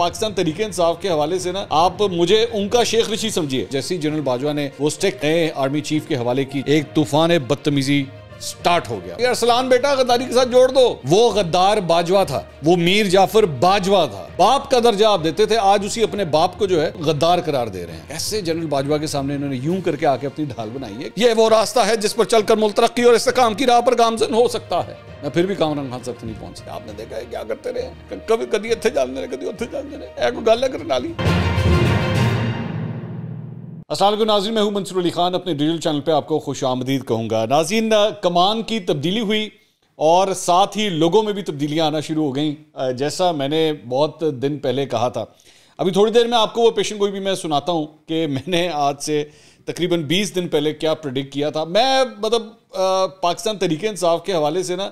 पाकिस्तान तरीके इंसाफ के हवाले से ना आप मुझे उनका शेख ऋषि समझिए जैसे जनरल बाजवा ने वो स्टेक नए आर्मी चीफ के हवाले की एक तूफान बदतमीजी स्टार्ट हो गया अरसलान बेटा गद्दारी के साथ जोड़ दो वो गद्दार बाजवा था वो मीर जाफर बाजवा था बाप का दर्जा आप देते थे आज उसी अपने बाप को जो है गद्दार करार दे रहे हैं ऐसे जनरल बाजवा के सामने इन्होंने यूं करके आके अपनी ढाल बनाई है ये वो रास्ता है जिस पर चलकर मुल तरक्की और इसकाम की राह पर गामजन हो सकता है मैं फिर भी कामरान खान साहब नहीं पहुंचे आपने देखा है क्या करते रहे कभी कभी इतने जानते रहे कभी उतने जानते रहे ए कोई गल है करनाली असल नाजीन मैं हूँ मंसूर अली खान अपने डिजिटल चैनल पे आपको खुश आमदीद कहूँगा नाजीन कमान की तब्दीली हुई और साथ ही लोगों में भी तब्दीलियाँ आना शुरू हो गई जैसा मैंने बहुत दिन पहले कहा था अभी थोड़ी देर में आपको वो पेशन कोई भी मैं सुनाता हूँ कि मैंने आज से तकरीबन 20 दिन पहले क्या प्रडिक्ट किया था मैं मतलब पाकिस्तान तरीके इंसाफ के हवाले से ना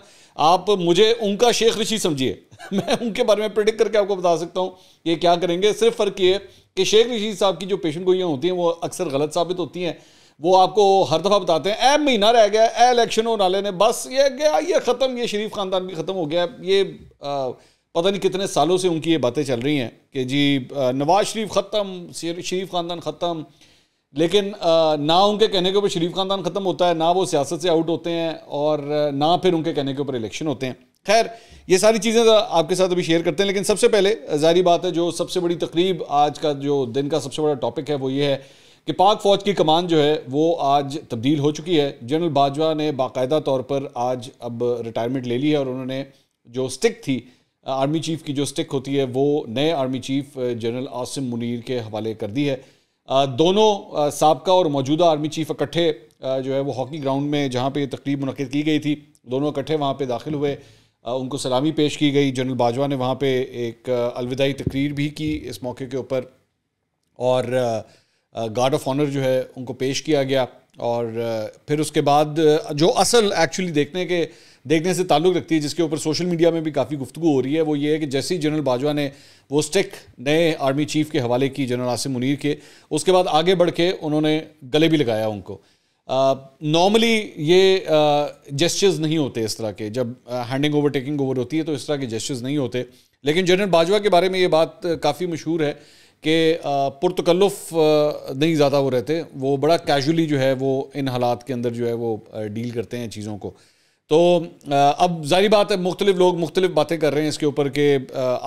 आप मुझे उनका शेख ऋषि समझिए मैं उनके बारे में प्रडिक्ट करके आपको बता सकता हूँ ये क्या करेंगे सिर्फ फ़र्क ये कि शेख ऋषि साहब की जो पेशन गोइयाँ होती हैं वो अक्सर गलत साबित होती हैं वो आपको हर दफ़ा बताते हैं ए महीना रह गया ए इलेक्शन हो नाले ने बस ये गया ये ख़त्म ये शरीफ ख़ानदान भी ख़त्म हो गया ये आ, पता नहीं कितने सालों से उनकी ये बातें चल रही हैं कि जी नवाज़ शरीफ ख़त्म शरीफ ख़ानदान ख़त्म लेकिन ना उनके कहने के ऊपर शरीफ खानदान ख़त्म होता है ना वो सियासत से आउट होते हैं और ना फिर उनके कहने के ऊपर इलेक्शन होते हैं खैर ये सारी चीज़ें तो आपके साथ अभी शेयर करते हैं लेकिन सबसे पहले जारी बात है जो सबसे बड़ी तकरीब आज का जो दिन का सबसे बड़ा टॉपिक है वो ये है कि पाक फ़ौज की कमान जो है वो आज तब्दील हो चुकी है जनरल बाजवा ने बाकायदा तौर पर आज अब रिटायरमेंट ले ली है और उन्होंने जो स्टिक थी आर्मी चीफ़ की जो स्टिक होती है वो नए army chief general Asim Munir के हवाले कर दी है दोनों सबका और मौजूदा आर्मी चीफ इकट्ठे जो है वो हॉकी ग्राउंड में जहाँ पर तकरीब मनद की गई थी दोनों इकट्ठे वहाँ पर दाखिल हुए उनको सलामी पेश की गई जनरल बाजवा ने वहाँ पर एक अलविदाई तकरीर भी की इस मौके के ऊपर और गार्ड ऑफ ऑनर जो है उनको पेश किया गया और फिर उसके बाद जो असल एक्चुअली देखने के देखने से ताल्लुक़ रखती है जिसके ऊपर सोशल मीडिया में भी काफ़ी गुफ्तु हो रही है वो ये है कि जैसे ही जनरल बाजवा ने वो स्टिक नए आर्मी चीफ के हवाले की जनरल आसिम मुनीर के उसके बाद आगे बढ़ के उन्होंने गले भी लगाया उनको नॉर्मली ये जेस्चर्स नहीं होते इस तरह के जब हैंडिंग ओवर टेकिंग ओवर होती है तो इस तरह के जेस्चर्स नहीं होते लेकिन जनरल बाजवा के बारे में ये बात काफ़ी मशहूर है कि पुरतकल्फ नहीं ज़्यादा वो रहते वो बड़ा कैजुअली जो है वो इन हालात के अंदर जो है वो डील करते हैं चीज़ों को तो अब जारी बात है मुख्तलिफ लोग मुख्तलिफ बातें कर रहे हैं इसके ऊपर कि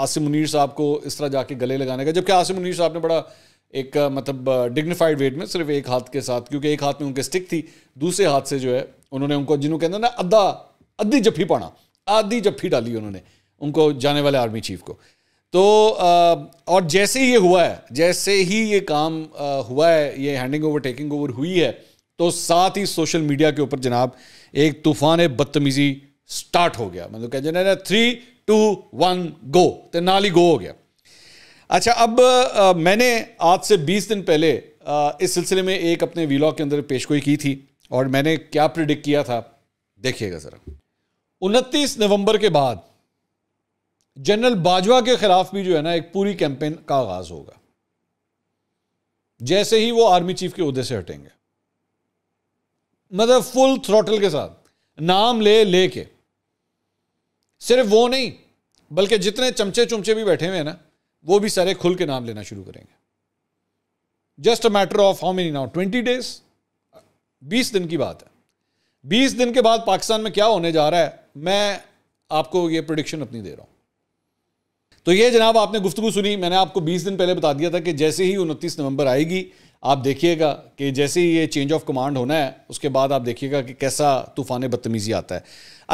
आसिम मुनीर साहब को इस तरह जाके गले लगाने का जबकि आसिम मुनीर साहब ने बड़ा एक मतलब डिग्निफाइड वेट में सिर्फ एक हाथ के साथ क्योंकि एक हाथ में उनके स्टिक थी दूसरे हाथ से जो है उन्होंने उनको जिन्होंने कहते ना अद्धा अद्धी जफ्फी पाना आधी जफ्फी डाली उन्होंने उनको जाने वाले आर्मी चीफ को तो और जैसे ही ये हुआ है जैसे ही ये काम हुआ है ये हैंडिंग ओवर टेकिंग ओवर हुई है तो साथ ही सोशल मीडिया के ऊपर जनाब एक तूफान बदतमीजी स्टार्ट हो गया मतलब कहते हैं थ्री टू वन गो तो नाल ही गो हो गया अच्छा अब आ, मैंने आज से 20 दिन पहले आ, इस सिलसिले में एक अपने वीलॉग के अंदर पेशगोई की थी और मैंने क्या प्रिडिक्ट किया था देखिएगा ज़रा उनतीस नवंबर के बाद जनरल बाजवा के खिलाफ भी जो है ना एक पूरी कैंपेन का आगाज होगा जैसे ही वो आर्मी चीफ के उहदे से हटेंगे मतलब फुल थ्रोटल के साथ नाम ले ले के सिर्फ वो नहीं बल्कि जितने चमचे चुमचे भी बैठे हुए हैं ना वो भी सारे खुल के नाम लेना शुरू करेंगे just a matter of how many now twenty days बीस दिन की बात है बीस दिन के बाद पाकिस्तान में क्या होने जा रहा है मैं आपको ये प्रोडिक्शन अपनी दे रहा हूं तो ये जनाब आपने गुफ्तु सुनी मैंने आपको 20 दिन पहले बता दिया था कि जैसे ही उनतीस नवंबर आएगी आप देखिएगा कि जैसे ही ये चेंज ऑफ कमांड होना है उसके बाद आप देखिएगा कि कैसा तूफान बदतमीज़ी आता है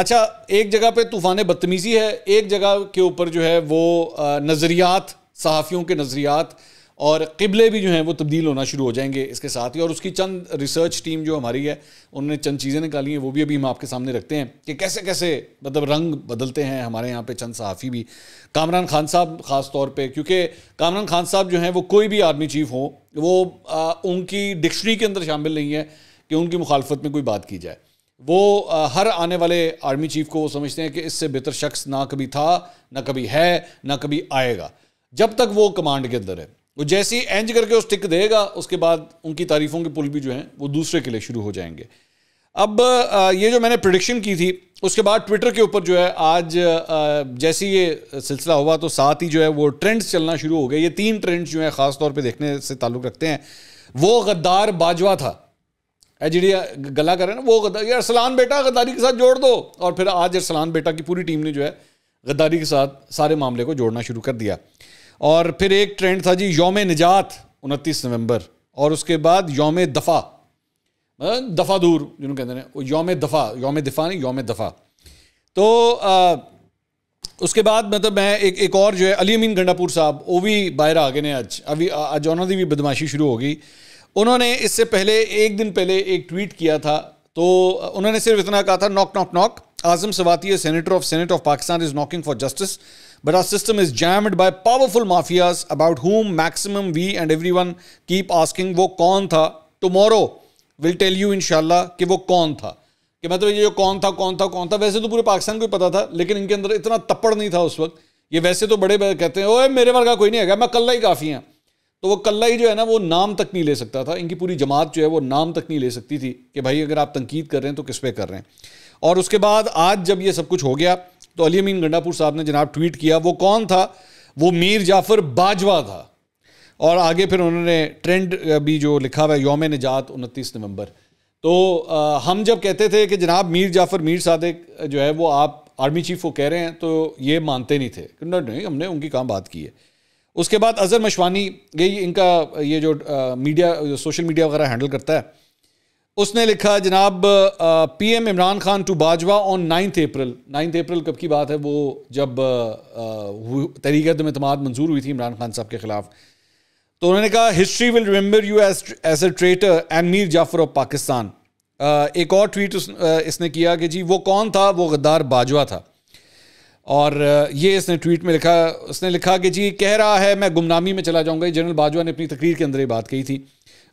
अच्छा एक जगह पे तूफान बदतमीज़ी है एक जगह के ऊपर जो है वो नज़रियात सहाफ़ियों के नज़रियात और किबले भी जो हैं वो तब्दील होना शुरू हो जाएंगे इसके साथ ही और उसकी चंद रिसर्च टीम जो हमारी है उन्होंने चंद चीज़ें निकाली हैं वो भी अभी हम आपके सामने रखते हैं कि कैसे कैसे मतलब रंग बदलते हैं हमारे यहाँ पे चंद सहाफ़ी भी कामरान खान साहब ख़ास तौर पर क्योंकि कामरान खान साहब जो हैं वो कोई भी आर्मी चीफ हो वो आ, उनकी डिक्शनरी के अंदर शामिल नहीं है कि उनकी मुखालफत में कोई बात की जाए वो हर आने वाले आर्मी चीफ को वो समझते हैं कि इससे बेहतर शख्स ना कभी था ना कभी है ना कभी आएगा जब तक वो कमांड के अंदर है वो जैसे ही एंज करके वो स्टिक देगा उसके बाद उनकी तारीफों के पुल भी जो हैं वो दूसरे के लिए शुरू हो जाएंगे अब ये जो मैंने प्रडिक्शन की थी उसके बाद ट्विटर के ऊपर जो है आज जैसे ये सिलसिला हुआ तो साथ ही जो है वो ट्रेंड्स चलना शुरू हो गए ये तीन ट्रेंड्स जो है ख़ास तौर पे देखने से ताल्लुक़ रखते हैं वो गद्दार बाजवा था जी गला करें ना वो गद्दार ये अरसलान बेटा गद्दारी के साथ जोड़ दो और फिर आज अरसलान बेटा की पूरी टीम ने जो है गद्दारी के साथ सारे मामले को जोड़ना शुरू कर दिया और फिर एक ट्रेंड था जी योम निजात उनतीस नवंबर और उसके बाद योम दफ़ा मतलब दफ़ा दूर जिन्होंने कहते हैं योम दफ़ा योम दफ़ा नहीं योम दफ़ा तो आ, उसके बाद मतलब मैं एक एक और जो है अली अमीन गंडापुर साहब वो भी बाहर आ गए ने आज अभी आज उन्होंने भी बदमाशी शुरू होगी उन्होंने इससे पहले एक दिन पहले एक ट्वीट किया था तो उन्होंने सिर्फ इतना कहा था knock knock knock Azam Swati senator of senate of Pakistan is knocking for justice but our system is jammed by powerful mafias about whom maximum we and every one keep asking वो कौन था tomorrow विल टेल यू इनशाला कि वो कौन था कि मतलब ये कौन था कौन था कौन था वैसे तो पूरे पाकिस्तान को ही पता था लेकिन इनके अंदर इतना तप्पड़ नहीं था उस वक्त ये वैसे तो बड़े कहते हैं ओए मेरे वर्ग का कोई नहीं है मैं कल्ला ही काफ़ी हैं तो वो कल्ला ही जो है ना वो नाम तक नहीं ले सकता था इनकी पूरी जमात जो है वो नाम तक नहीं ले सकती थी कि भाई अगर आप तनकीद कर रहे हैं तो किस पे कर रहे हैं और उसके बाद आज जब ये सब कुछ हो गया तो अली अमीन गंडापुर साहब ने जनाब ट्वीट किया वो कौन था वो मीर जाफ़र बाजवा था और आगे फिर उन्होंने ट्रेंड भी जो लिखा हुआ योम निजात उनतीस नवंबर तो आ, हम जब कहते थे कि जनाब मीर जाफ़र मीर सादिक जो है वो आप आर्मी चीफ़ को कह रहे हैं तो ये मानते नहीं थे नहीं हमने उनकी कहाँ बात की है उसके बाद अजहर मशवानी यही इनका ये जो आ, मीडिया जो सोशल मीडिया वगैरह हैंडल करता है उसने लिखा जनाब P M Imran Khan to Bajwa on ninth April ninth April कब की बात है वो जब तरीक में मंजूर हुई थी इमरान खान साहब के ख़िलाफ़ तो उन्होंने कहा history will remember you as as a traitor and Mir Jafar of Pakistan एक और ट्वीट उस, इसने किया कि जी वो कौन था वो गद्दार बाजवा था और ये इसने ट्वीट में लिखा उसने लिखा कि जी कह रहा है मैं गुमनामी में चला जाऊंगा जनरल बाजवा ने अपनी तकरीर के अंदर ये बात कही थी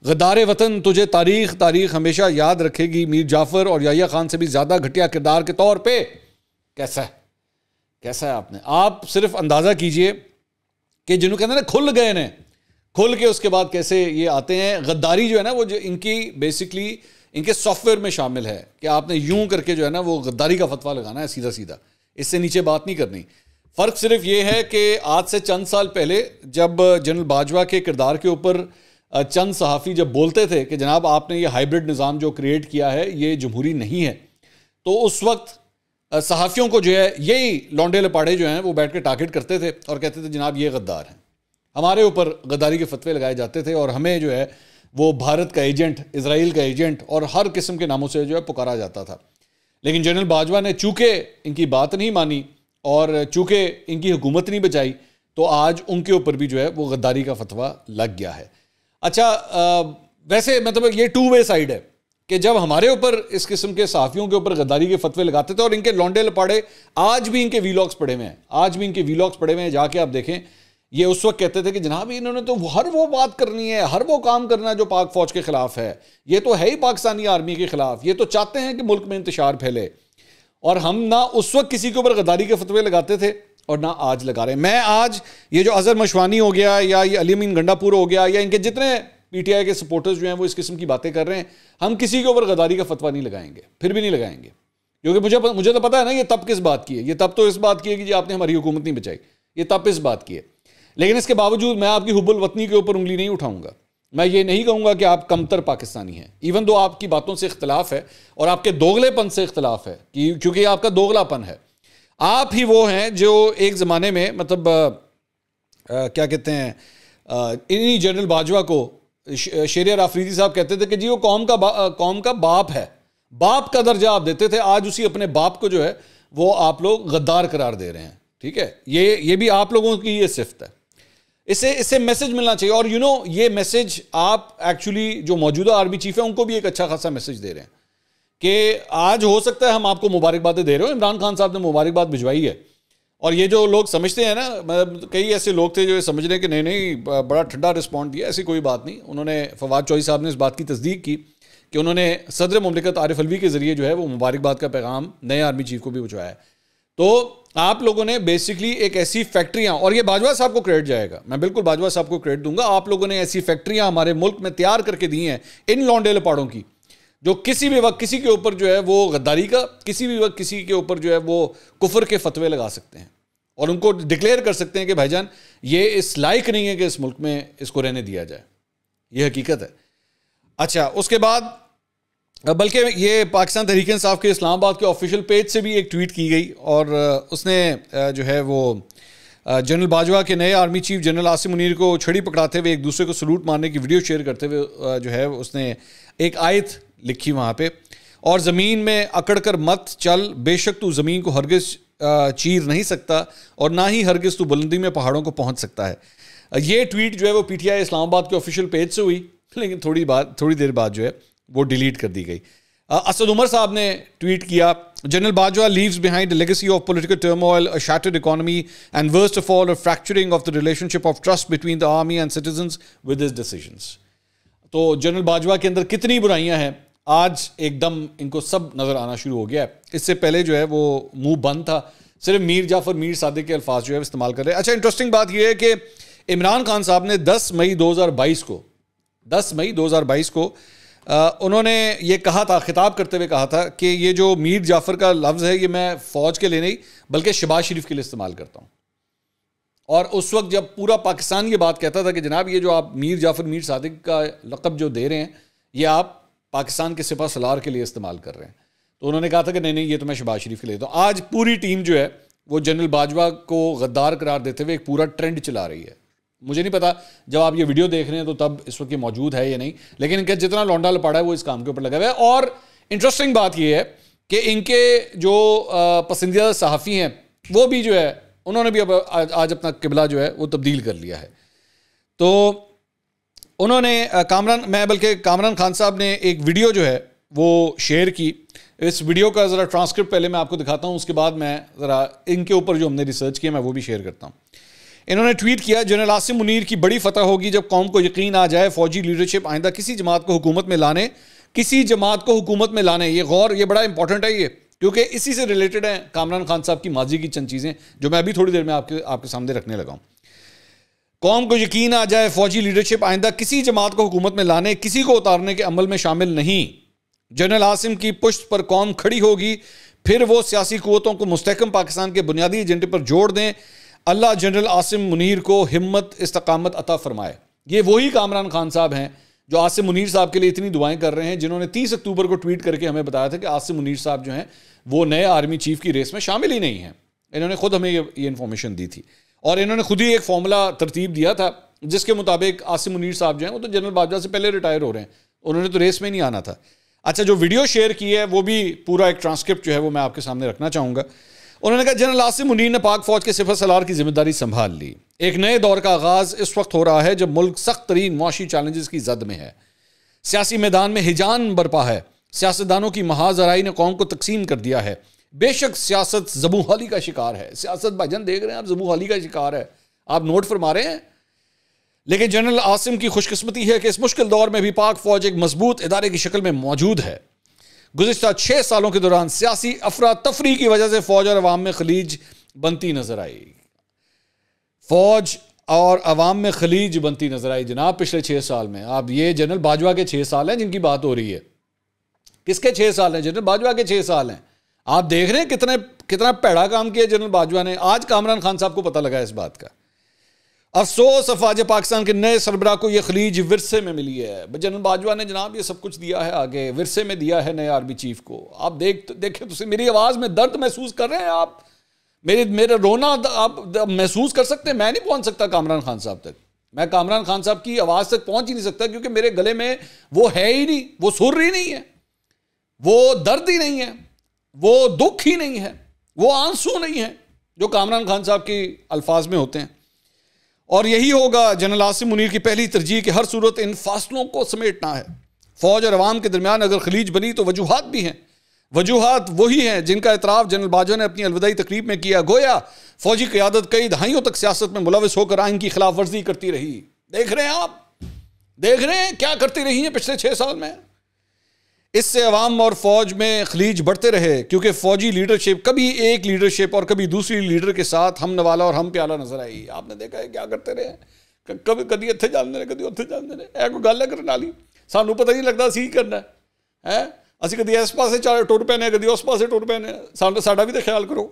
गदार वतन तुझे तारीख तारीख हमेशा याद रखेगी मीर जाफ़र और याहिया खान से भी ज़्यादा घटिया किरदार के तौर पे कैसा है कैसा है आपने आप सिर्फ अंदाज़ा कीजिए कि जिन्हों कहते हैं ना खुल गए ने खुल के उसके बाद कैसे ये आते हैं गद्दारी जो है ना वो जो इनकी बेसिकली इनके सॉफ्टवेयर में शामिल है कि आपने यूं करके जो है ना वो गद्दारी का फतवा लगाना है सीधा सीधा इससे नीचे बात नहीं करनी फ़र्क सिर्फ ये है कि आज से चंद साल पहले जब जनरल बाजवा के किरदार के ऊपर चंद सहाफ़ी जब बोलते थे कि जनाब आपने ये हाइब्रिड निज़ाम जो क्रिएट किया है ये जमहूरी नहीं है तो उस वक्त सहाफ़ियों को जो है यही लौंडे लपाड़े जो हैं वो बैठ कर टारगेट करते थे और कहते थे जनाब ये गद्दार हैं हमारे ऊपर गद्दारी के फतवे लगाए जाते थे और हमें जो है वो भारत का एजेंट इसराइल का एजेंट और हर किस्म के नामों से जो है पुकारा जाता था लेकिन जनरल बाजवा ने चूँकि इनकी बात नहीं मानी और चूँकि इनकी हुकूमत नहीं बचाई तो आज उनके ऊपर भी जो है वो गद्दारी का फतवा लग गया है अच्छा आ, वैसे मतलब ये टू वे साइड है कि जब हमारे ऊपर इस किस्म के सहाफ़ियों के ऊपर गद्दारी के फतवे लगाते थे और इनके लौंडे लपाड़े आज भी इनके वीलॉग्स पड़े हुए हैं आज भी इनके वीलॉग्स पड़े हुए हैं जाके आप देखें ये उस वक्त कहते थे कि जनाब इन्होंने तो हर वो बात करनी है हर वो काम करना है जो पाक फौज के खिलाफ है ये तो है ही पाकिस्तानी आर्मी के खिलाफ ये तो चाहते हैं कि मुल्क में इंतजार फैले और हम ना उस वक्त किसी के ऊपर गद्दारी के फतवे लगाते थे और ना आज लगा रहे मैं आज ये जो अजहर मशवानी हो गया या ये अलीमीन गंडापुर हो गया या इनके जितने पीटीआई के सपोर्टर्स जो हैं वो इस किस्म की बातें कर रहे हैं हम किसी के ऊपर गद्दारी का फतवा नहीं लगाएंगे फिर भी नहीं लगाएंगे क्योंकि मुझे मुझे तो पता है ना ये तब किस बात की है ये तब तो इस बात की है कि जी आपने हमारी हुकूमत नहीं बचाई ये तब इस बात की है लेकिन इसके बावजूद मैं आपकी हुबुल वतनी के ऊपर उंगली नहीं उठाऊंगा मैं ये नहीं कहूँगा कि आप कमतर पाकिस्तानी हैं इवन दो आपकी बातों से इख्तलाफ है और आपके दोगलेपन से इख्तलाफ है कि क्योंकि आपका दोगलापन है आप ही वो हैं जो एक ज़माने में मतलब आ, आ, क्या कहते हैं इन्हीं जनरल बाजवा को शेरियर आफरीदी साहब कहते थे कि जी वो कौम का कौम का बाप है बाप का दर्जा आप देते थे आज उसी अपने बाप को जो है वो आप लोग गद्दार करार दे रहे हैं ठीक है ये ये भी आप लोगों की ये सिफत है इससे इससे मैसेज मिलना चाहिए और यू you नो know, ये मैसेज आप एक्चुअली जो मौजूदा आर्मी चीफ है उनको भी एक अच्छा खासा मैसेज दे रहे हैं कि आज हो सकता है हम आपको मुबारकबादें दे रहे हो इमरान खान साहब ने मुबारकबाद भिजवाई है और ये जो लोग समझते हैं ना मतलब कई ऐसे लोग थे जो ये समझ रहे कि नहीं नहीं बड़ा ठंडा रिस्पॉन्ड दिया ऐसी कोई बात नहीं उन्होंने फवाद चौधरी साहब ने इस बात की तस्दीक की कि उन्होंने सदर ममलिकत आरिफ अलवी के ज़रिए जो है वो मुबारकबाद का पैगाम नए आर्मी चीफ को भी भिजवाया है तो आप लोगों ने बेसिकली एक ऐसी फैक्ट्रियां और ये बाजवा साहब को क्रेडिट जाएगा मैं बिल्कुल बाजवा साहब को क्रेडिट दूंगा आप लोगों ने ऐसी फैक्ट्रियां हमारे मुल्क में तैयार करके दी हैं इन लौंडे लपाड़ों की जो किसी भी वक्त किसी के ऊपर जो है वो गद्दारी का किसी भी वक्त किसी के ऊपर जो है वो कुफर के फतवे लगा सकते हैं और उनको डिक्लेयर कर सकते हैं कि भाईजान ये इस लायक नहीं है कि इस मुल्क में इसको रहने दिया जाए ये हकीकत है अच्छा उसके बाद बल्कि ये पाकिस्तान तहरीक साहब के इस्लामाबाद के ऑफिशियल पेज से भी एक ट्वीट की गई और उसने जो है वो जनरल बाजवा के नए army chief general Asim Munir को छड़ी पकड़ाते हुए एक दूसरे को सलूट मारने की वीडियो शेयर करते हुए जो है उसने एक आयत लिखी वहाँ पे और ज़मीन में अकड़ कर मत चल बेशक तू ज़मीन को हरगिज़ चीर नहीं सकता और ना ही हरगिज़ तू बुलंदी में पहाड़ों को पहुँच सकता है ये ट्वीट जो है वो पी टी आई इस्लामाबाद के ऑफिशियल पेज से हुई लेकिन थोड़ी बात थोड़ी देर बाद जो है वो डिलीट कर दी गई असद उमर साहब ने ट्वीट किया general Bajwa leaves behind legacy of political turmoil a shattered economy and worst of all fracturing of the relationship of trust between the army and citizen with this decision तो जनरल बाजवा के अंदर कितनी बुराइयां हैं आज एकदम इनको सब नज़र आना शुरू हो गया है इससे पहले जो है वो मुंह बंद था सिर्फ मीर जाफर मीर सादे के अल्फाज जो है इस्तेमाल कर रहे हैं अच्छा इंटरेस्टिंग बात यह है कि इमरान खान साहब ने 10 मई 2022 को 10 मई 2022 को आ, उन्होंने ये कहा था खिताब करते हुए कहा था कि ये जो मीर जाफ़र का लफ्ज़ है ये मैं फ़ौज के लिए नहीं बल्कि शबाज शरीफ के लिए इस्तेमाल करता हूँ और उस वक्त जब पूरा पाकिस्तान ये बात कहता था कि जनाब ये जो आप मीर जाफ़र मीर सादिक का लकब जो दे रहे हैं ये आप पाकिस्तान के सिपा सलार के लिए इस्तेमाल कर रहे हैं तो उन्होंने कहा था कि नहीं नहीं ये तो मैं शबाज शरीफ के लिए देता हूँ आज पूरी टीम जो है वो जनरल बाजवा को गद्दार करार देते हुए एक पूरा ट्रेंड चला रही है मुझे नहीं पता जब आप ये वीडियो देख रहे हैं तो तब इस वक्त ये मौजूद है या नहीं लेकिन इनका जितना लौंडा लपाड़ा है वो इस काम के ऊपर लगा हुआ है और इंटरेस्टिंग बात यह है कि इनके जो पसंदीदा सहाफ़ी हैं वो भी जो है उन्होंने भी अब आज अपना किबला जो है वो तब्दील कर लिया है तो उन्होंने कामरान मैं बल्कि कामरान खान साहब ने एक वीडियो जो है वो शेयर की इस वीडियो का ज़रा ट्रांसक्रिप्ट पहले मैं आपको दिखाता हूँ उसके बाद मैं ज़रा इनके ऊपर जो हमने रिसर्च किया मैं वो भी शेयर करता हूँ इन्होंने ट्वीट किया जनरल आसिम मुनीर की बड़ी फतह होगी जब कौम को यकीन आ जाए फौजी लीडरशिप आइंदा किसी जमात को हुकूमत में लाने किसी जमात को हुकूमत में लाने ये गौर ये बड़ा इंपॉर्टेंट है ये क्योंकि इसी से रिलेटेड है कामरान खान साहब की माजी की चंद चीज़ें जो मैं अभी थोड़ी देर में आपके आपके सामने रखने लगा हूँ कौम को यकीन आ जाए फौजी लीडरशिप आइंदा किसी जमात को हुकूमत में लाने किसी को उतारने के अमल में शामिल नहीं जनरल आसिम की पुश्त पर कौम खड़ी होगी फिर वो सियासी क़वतों को मुस्तकम पाकिस्तान के बुनियादी एजेंडे पर जोड़ दें अल्लाह जनरल आसिम मुनीर को हिम्मत इस्तकामत अता फरमाए ये वही कामरान खान साहब हैं जो आसिम मुनीर साहब के लिए इतनी दुआएं कर रहे हैं जिन्होंने तीस अक्टूबर को ट्वीट करके हमें बताया था कि आसिम मुनीर साहब जो हैं वो नए आर्मी चीफ की रेस में शामिल ही नहीं हैं इन्होंने खुद हमें ये ये इन्फॉर्मेशन दी थी और इन्होंने खुद ही एक फॉर्मूला तरतीब दिया था जिसके मुताबिक आसिम मुनीर साहब जो हैं वो तो जनरल बाजवा से पहले रिटायर हो रहे हैं उन्होंने तो रेस में नहीं आना था अच्छा जो वीडियो शेयर की है वो भी पूरा एक ट्रांसक्रिप्ट जो है वो मैं आपके सामने रखना चाहूँगा उन्होंने कहा जनरल आसिम मुनीर ने पाक फौज के सिफर सलार की जिम्मेदारी संभाल ली एक नए दौर का आगाज इस वक्त हो रहा है जब मुल्क सख्त तरीन मुआशी चैलेंजेस की जद में है सियासी मैदान में हिजान बरपा है सियासतदानों की महाजराई ने कौम को तकसीम कर दिया है बेशक सियासत जबूहाली का शिकार है सियासत भाजन देख रहे हैं आप जबूहाली का शिकार है आप नोट फरमा रहे हैं लेकिन जनरल आसिम की खुशकस्मती है कि इस मुश्किल दौर में भी पाक फौज एक मजबूत इदारे की शक्ल में मौजूद है गुजशत छः सालों के दौरान सियासी अफरा तफरी की वजह से फ़ौज और अवाम में खलीज बनती नज़र आई फ़ौज और अवाम में खलीज बनती नज़र आई जनाब पिछले छः साल में आप ये जनरल बाजवा के छः साल हैं जिनकी बात हो रही है किसके छः साल हैं जनरल बाजवा के छः साल हैं आप देख रहे हैं कितने कितना पैड़ा काम किया जनरल बाजवा ने आज कामरान खान साहब को पता लगा इस बात का अफसोस अफवाज पाकिस्तान के नए सरबरा को यह खलीज विरसे में मिली है जनरल बाजवा ने जनाब ये सब कुछ दिया है आगे विरसे में दिया है नए आर्मी चीफ को आप देख देखें तो मेरी आवाज़ में दर्द महसूस कर रहे हैं आप मेरे मेरा रोना आप महसूस कर सकते हैं मैं नहीं पहुंच सकता कामरान खान साहब तक मैं कामरान खान साहब की आवाज़ तक पहुंच ही नहीं सकता क्योंकि मेरे गले में वो है ही नहीं वो सुर ही नहीं है वो दर्द ही नहीं है वो दुख ही नहीं है वो आंसू नहीं है जो कामरान खान साहब के अल्फाज में होते हैं और यही होगा जनरल आसिम मुनीर की पहली तरजीह कि हर सूरत इन फासलों को समेटना है फ़ौज और अवाम के दरमियान अगर खलीज बनी तो वजूहत भी हैं वजूहत वही हैं जिनका इतराफ़ जनरल बाजवा ने अपनी अलविदाई तकरीब में किया गोया फ़ौजी क़्यादत कई दहाइयों तक सियासत में मुलविस होकर आइन की खिलाफ वर्जी करती रही देख रहे हैं आप देख रहे हैं क्या करती रही हैं पिछले छः साल में इससे अवाम और फौज में खलीज बढ़ते रहे क्योंकि फौजी लीडरशिप कभी एक लीडरशिप और कभी दूसरी लीडर के साथ हम नवाला और हम प्याला नजर आई आपने देखा है क्या करते रहे कभी कभी इतने जानते रहे कभी उत्थे जानते रहे ए कोई गल है करने वाली सानू पता नहीं लगता असी करना है है? असं कभी इस पास ਚਾਰ टुर पैने कभी उस पास टुर पैने ਸਾਡਾ भी तो ख्याल करो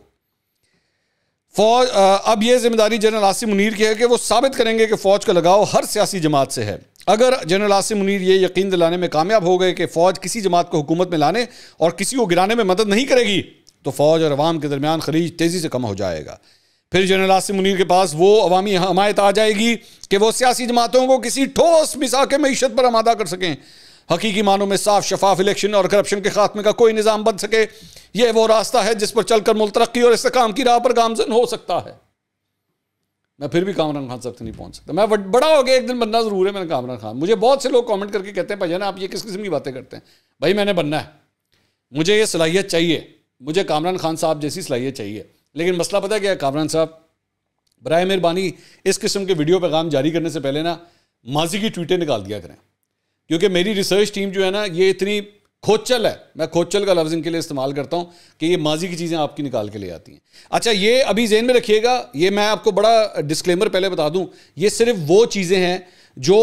फौज अब ये जिम्मेदारी जनरल आसिम मुनीर की है कि वो साबित करेंगे कि फ़ौज का लगाव हर सियासी जमात से है अगर जनरल आसिम मुनीर ये यकीन दिलाने में कामयाब हो गए कि फ़ौज किसी जमात को हुकूमत में लाने और किसी को गिराने में मदद नहीं करेगी तो फ़ौज और अवाम के दरमियान खलीज तेज़ी से कम हो जाएगा फिर जनरल आसिम मुनीर के पास वो अवामी हमायत आ जाएगी कि वो सियासी जमातों को किसी ठोस मिसा के मीशत पर आमादा कर सकें हकीकी मानों में साफ शफाफ इलेक्शन और करप्शन के खात्मे का कोई निज़ाम बन सके यह वो रास्ता है जिस पर चलकर मुल तरक्की और इसकाम की राह पर गामजन हो सकता है मैं फिर भी कामरान खान साहब तक तो नहीं पहुंच सकता मैं बड़ा हो गया एक दिन बनना ज़रूर है मैंने कामरान खान मुझे बहुत से लोग कमेंट करके कहते हैं भाई ना आप ये किस किस्म की बातें करते हैं भाई मैंने बनना है मुझे ये सलाहियत चाहिए मुझे कामरान खान साहब जैसी सलाहियत चाहिए लेकिन मसला पता क्या है कामरान साहब बर मेहरबानी इस किस्म के वीडियो पैगाम जारी करने से पहले ना माजी की ट्वीटें निकाल दिया करें क्योंकि मेरी रिसर्च टीम जो है ना ये इतनी खोचल है मैं खोचल का लफ्ज़ इनके लिए इस्तेमाल करता हूं कि ये माजी की चीज़ें आपकी निकाल के ले आती हैं अच्छा ये अभी जेन में रखिएगा ये मैं आपको बड़ा डिस्क्लेमर पहले बता दूं ये सिर्फ वो चीज़ें हैं जो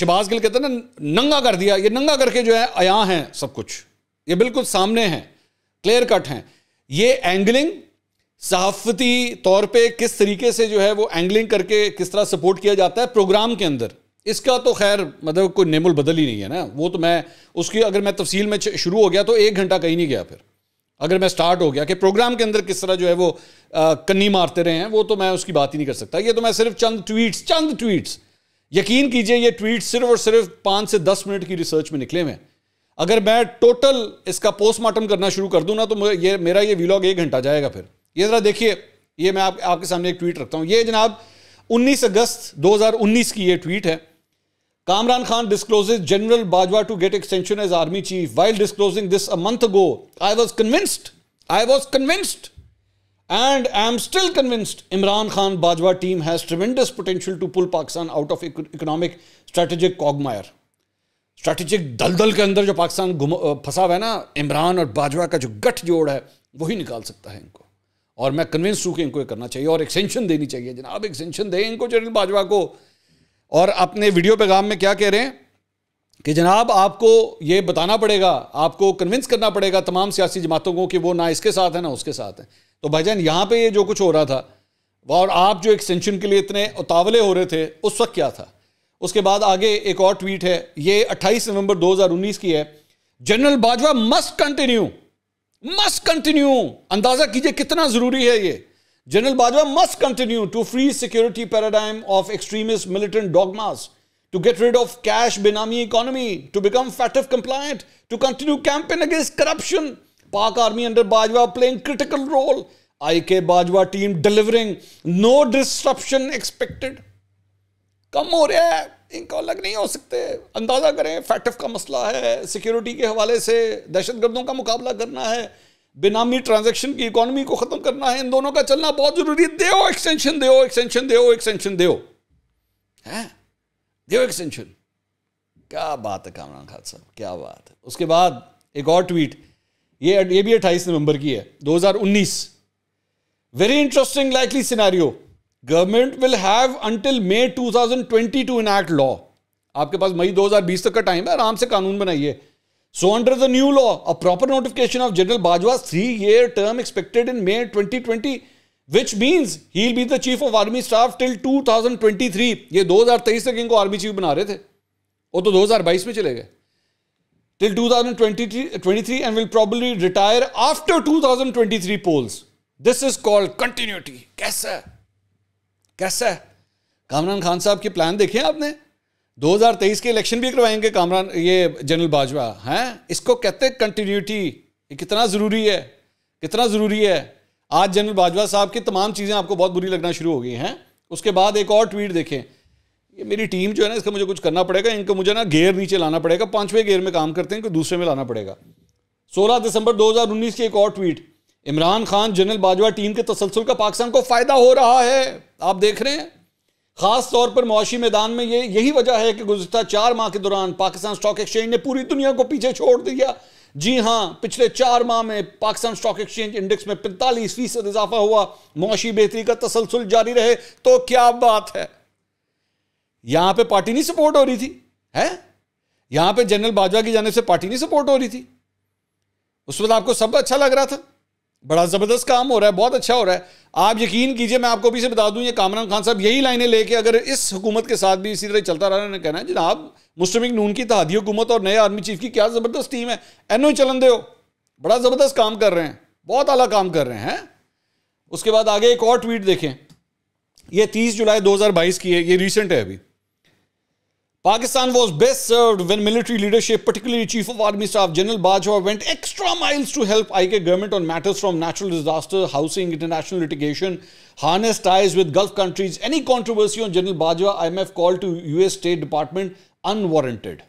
शबाज गिल कहते हैं ना नंगा कर दिया ये नंगा करके जो है अया हैं सब कुछ ये बिल्कुल सामने हैं क्लियर कट हैं ये एंगलिंग सहाफती तौर पर किस तरीके से जो है वो एंगलिंग करके किस तरह सपोर्ट किया जाता है प्रोग्राम के अंदर इसका तो खैर मतलब कोई नेमुल बदल ही नहीं है ना वो तो मैं उसकी अगर मैं तफसील में शुरू हो गया तो एक घंटा कहीं नहीं गया फिर अगर मैं स्टार्ट हो गया कि प्रोग्राम के अंदर किस तरह जो है वो आ, कन्नी मारते रहे हैं वो तो मैं उसकी बात ही नहीं कर सकता ये तो मैं सिर्फ चंद ट्वीट्स चंद ट्वीट्स यकीन कीजिए ये ट्वीट सिर्फ और सिर्फ पाँच से दस मिनट की रिसर्च में निकले हुए अगर मैं टोटल इसका पोस्टमार्टम करना शुरू कर दूँ ना तो ये मेरा ये वीलॉग एक घंटा जाएगा फिर ये ज़रा देखिए ये मैं आप, आपके सामने एक ट्वीट रखता हूँ ये जनाब 19 अगस्त 2019 की ये ट्वीट है Kamran Khan discloses General Bajwa to get extension as army chief. While disclosing this a month ago, I was convinced. I was convinced. And I am still convinced Imran Khan Bajwa team has tremendous potential to pull Pakistan out of economic strategic quagmire. Strategic दलदल के अंदर जो पाकिस्तान घुम फंसा हुआ है ना इमरान और बाजवा का जो गठ जोड़ है वही निकाल सकता है इनको और मैं कन्विंस हूँ कि इनको ये करना चाहिए और एक्सटेंशन देनी चाहिए जनाब एक्सटेंशन दें इनको जनरल बाजवा को और अपने वीडियो पैगाम में क्या कह रहे हैं कि जनाब आपको ये बताना पड़ेगा आपको कन्विंस करना पड़ेगा तमाम सियासी जमातों को कि वो ना इसके साथ है ना उसके साथ है तो भाईजान यहाँ पे ये जो कुछ हो रहा था और आप जो एक्सटेंशन के लिए इतने उतावले हो रहे थे उस वक्त क्या था उसके बाद आगे एक और ट्वीट है ये 28 नवंबर 2019 की है general Bajwa must continue must continue अंदाजा कीजिए कितना जरूरी है ये General Bajwa must continue to free security paradigm of extremist militant dogmas, to get rid of cash binami economy, to become FATF compliant, to continue campaign against corruption. Pak army under Bajwa playing critical role. IK Bajwa team delivering no disruption expected. कम हो रहा है इनका अलग नहीं हो सकते अंदाज़ा करें फैटफ का मसला है सिक्योरिटी के हवाले से दहशतगर्दों का मुकाबला करना है बेनामी ट्रांजेक्शन की इकोनॉमी को ख़त्म करना है इन दोनों का चलना बहुत ज़रूरी है देव एक्सटेंशन देव एक्सटेंशन देव एक्सटेंशन देव है देव एक्सटेंशन क्या बात है कामरान खान साहब क्या बात है उसके बाद एक और ट्वीट ये ये भी अट्ठाईस नवंबर की है 2019 very interesting likely scenario government will have until thousand 2020 to enact law आपके पास मई 2020 तक का टाइम है आराम से कानून बनाइए So under the new law, a proper notification of General Bajwa's three-year term expected in May 2020, which means he'll be the chief of army staff till 2023. ये 2023 तक इनको army chief बना रहे थे वो तो 2022 में चले गए till 2023 and will probably retire after 2023 polls. This is called continuity. कैसा कैसा कामरान खान साहब के प्लान देखे हैं आपने 2023 के इलेक्शन भी करवाएंगे कामरान ये जनरल बाजवा हैं इसको कहते हैं कंटिन्यूटी ये कितना ज़रूरी है कितना ज़रूरी है आज जनरल बाजवा साहब की तमाम चीज़ें आपको बहुत बुरी लगना शुरू हो गई हैं उसके बाद एक और ट्वीट देखें ये मेरी टीम जो है ना इसका मुझे कुछ करना पड़ेगा इनको मुझे ना गेयर नीचे लाना पड़ेगा पाँचवें गेयर में काम करते हैं इनको दूसरे में लाना पड़ेगा सोलह दिसंबर दो की एक और tweet Imran Khan general Bajwa team के तसलसल का पाकिस्तान को फ़ायदा हो रहा है आप देख रहे हैं खास तौर पर मुआशी मैदान में ये यही वजह है कि गुजशत चार माह के दौरान पाकिस्तान स्टॉक एक्सचेंज ने पूरी दुनिया को पीछे छोड़ दिया जी हाँ पिछले चार माह में पाकिस्तान स्टॉक एक्सचेंज इंडेक्स में पैंतालीस फीसद इजाफा हुआ मुआशी बेहतरी का तसलसल जारी रहे तो क्या बात है यहां पर पार्टी नहीं सपोर्ट हो रही थी है यहां पर जनरल बाजवा की जाने से पार्टी नहीं सपोर्ट हो रही थी उस वक्त आपको सब अच्छा लग रहा था बड़ा ज़बरदस्त काम हो रहा है बहुत अच्छा हो रहा है आप यकीन कीजिए मैं आपको अभी से बता दूं ये कामरान खान साहब यही लाइनें लेके अगर इस हुकूमत के साथ भी इसी तरह चलता रहा उन्होंने कहना है जनाब मुस्लिम नून की तहादी हुकूमत और नए आर्मी चीफ की क्या ज़बरदस्त टीम है एन चलन दे बड़ा ज़बरदस्त काम कर रहे हैं बहुत अला काम कर रहे हैं उसके बाद आगे एक और ट्वीट देखें यह तीस जुलाई दो की है ये रिसेंट है अभी Pakistan was best served when military leadership, particularly Chief of Army Staff General Bajwa, went extra miles to help IK government on matters from natural disaster, housing, international litigation, harness ties with Gulf countries. Any controversy on General Bajwa, IMF called to US State Department unwarranted.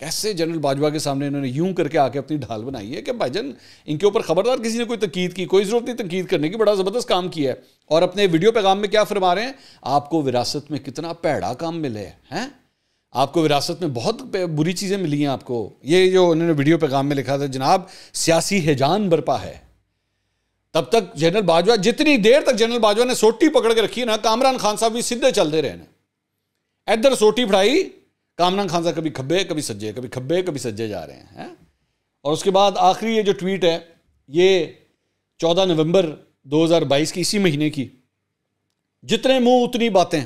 कैसे general Bajwa के सामने इन्होंने यूं करके आके अपनी ढाल बनाई है कि भाईजन इनके ऊपर खबरदार किसी ने कोई तकीद की कोई ज़रूरत नहीं तकीद करने की बड़ा ज़बरदस्त काम किया है और अपने वीडियो पैगाम में क्या फरमा रहे हैं आपको विरासत में कितना पैड़ा काम मिले हैं आपको विरासत में बहुत बुरी चीज़ें मिली हैं आपको ये जो उन्होंने वीडियो पैगाम में लिखा था जनाब सियासी हिजान बरपा है तब तक जनरल बाजवा जितनी देर तक जनरल बाजवा ने सोटी पकड़ के रखी ना कामरान खान साहब भी सीधे चलते रहे ना इधर सोटी फड़ाई कामरान खान साहब कभी खब्बे कभी सज्जे कभी खब्बे कभी सज्जे जा रहे हैं है? और उसके बाद आखिरी ये जो ट्वीट है ये चौदह नवंबर 2022 की इसी महीने की जितने मुंह उतनी बातें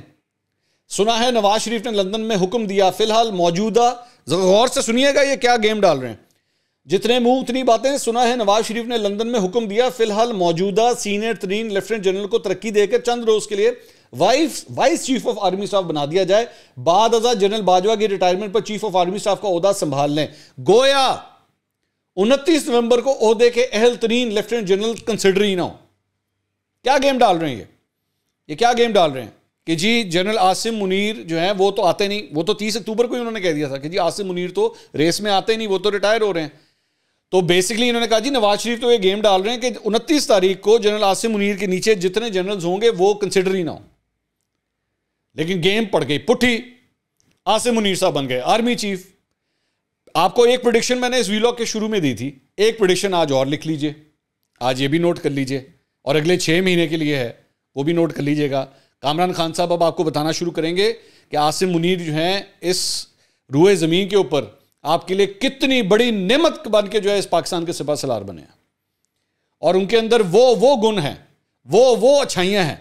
सुना है नवाज शरीफ ने लंदन में हुक्म दिया फिलहाल मौजूदा गौर से सुनिएगा ये क्या गेम डाल रहे हैं जितने मुंह उतनी बातें सुना है नवाज शरीफ ने लंदन में हुक्म दिया फिलहाल मौजूदा सीनियर तरीन लेफ्टिनेंट जनरल को तरक्की देकर चंद रोज के लिए wife vice chief of army staff बना दिया जाए बाद अजा जनरल बाजवा की रिटायरमेंट पर चीफ ऑफ आर्मी स्टाफ का अहदा संभाल लें गोया उनतीस नवंबर को अहदे के अहल तरीन लेफ्टिनेंट जनरल कंसिडर ही ना हो क्या गेम डाल रहे हैं ये ये क्या गेम डाल रहे हैं कि जी जनरल आसिम मुनीर जो है वो तो आते नहीं वो तो तीस अक्टूबर को ही उन्होंने कह दिया था कि जी आसिम मुनीर तो रेस में आते नहीं वो तो रिटायर हो रहे हैं तो बेसिकली इन्होंने कहा जी नवाज शरीफ तो ये गेम डाल रहे हैं कि उनतीस तारीख को जनरल आसिम मुनीर के नीचे जितने जनरल्स होंगे वो कंसिडर ही ना हो लेकिन गेम पड़ गई पुठी आसिम मुनीर साहब बन गए आर्मी चीफ आपको एक प्रोडिक्शन मैंने इस वीलॉग के शुरू में दी थी एक प्रोडिक्शन आज और लिख लीजिए आज ये भी नोट कर लीजिए और अगले छः महीने के लिए है वो भी नोट कर लीजिएगा कामरान खान साहब अब आपको बताना शुरू करेंगे कि आसिम मुनीर जो हैं इस रूए ज़मीन के ऊपर आपके लिए कितनी बड़ी नेमत बन के जो है इस पाकिस्तान के सिपा सलार बने हैं और उनके अंदर वो वो गुण हैं वो वो अच्छाइयाँ हैं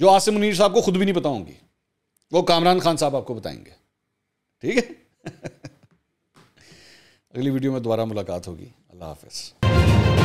जो आसिम मुनीर साहब को खुद भी नहीं पता होंगी वो कामरान खान साहब आपको बताएंगे ठीक है अगली वीडियो में दोबारा मुलाकात होगी अल्लाह हाफिज़